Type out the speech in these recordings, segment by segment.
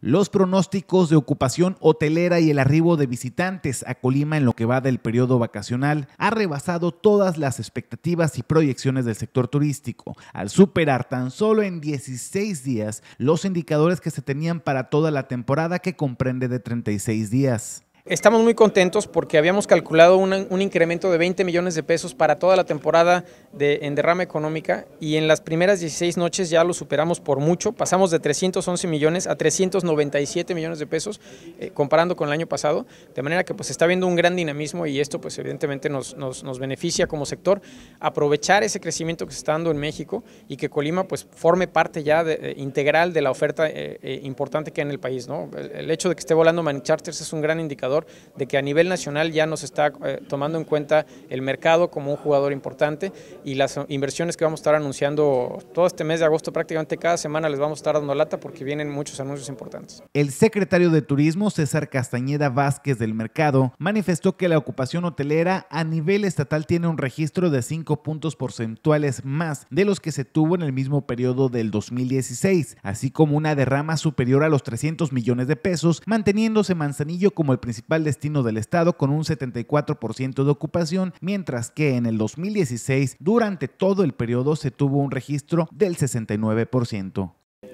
los pronósticos de ocupación hotelera y el arribo de visitantes a Colima en lo que va del periodo vacacional ha rebasado todas las expectativas y proyecciones del sector turístico, al superar tan solo en 16 días los indicadores que se tenían para toda la temporada que comprende de 36 días. Estamos muy contentos porque habíamos calculado un, incremento de 20 millones de pesos para toda la temporada de, en derrama económica y en las primeras 16 noches ya lo superamos por mucho, pasamos de 311 millones a 397 millones de pesos eh, comparando con el año pasado, de manera que pues está viendo un gran dinamismo y esto pues evidentemente nos, beneficia como sector aprovechar ese crecimiento que se está dando en México y que Colima pues forme parte ya eh, integral de la oferta eh, importante que hay en el país. ¿no? El, hecho de que esté volando Manicharters es un gran indicador de que a nivel nacional ya nos está eh, tomando en cuenta el mercado como un jugador importante y las eh, inversiones que vamos a estar anunciando todo este mes de agosto, prácticamente cada semana les vamos a estar dando lata porque vienen muchos anuncios importantes. El secretario de Turismo, César Castañeda Vázquez del Mercado, manifestó que la ocupación hotelera a nivel estatal tiene un registro de 5 puntos porcentuales más de los que se tuvo en el mismo periodo del 2016, así como una derrama superior a los 300 millones de pesos, manteniéndose Manzanillo como el principal principal destino del estado con un 74% de ocupación, mientras que en el 2016 durante todo el periodo se tuvo un registro del 69%.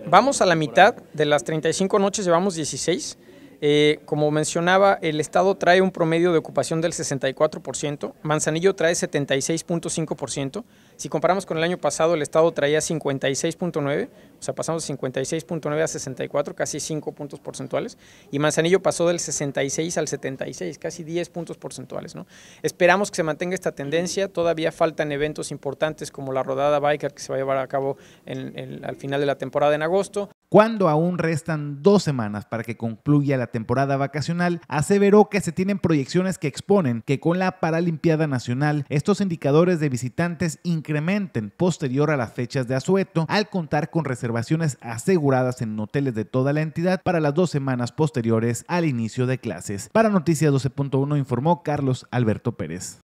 Vamos a la mitad, de las 35 noches llevamos 16 eh, como mencionaba, el Estado trae un promedio de ocupación del 64%, Manzanillo trae 76.5%. Si comparamos con el año pasado, el Estado traía 56.9%, o sea, pasamos de 56.9 a 64, casi 5 puntos porcentuales, y Manzanillo pasó del 66 al 76, casi 10 puntos porcentuales. Esperamos que se mantenga esta tendencia, todavía faltan eventos importantes como la rodada biker que se va a llevar a cabo al final de la temporada en agosto, cuando aún restan dos semanas para que concluya la temporada vacacional, aseveró que se tienen proyecciones que exponen que con la Paralimpiada Nacional estos indicadores de visitantes incrementen posterior a las fechas de asueto al contar con reservaciones aseguradas en hoteles de toda la entidad para las dos semanas posteriores al inicio de clases. Para Noticias 12.1 informó Carlos Alberto Pérez.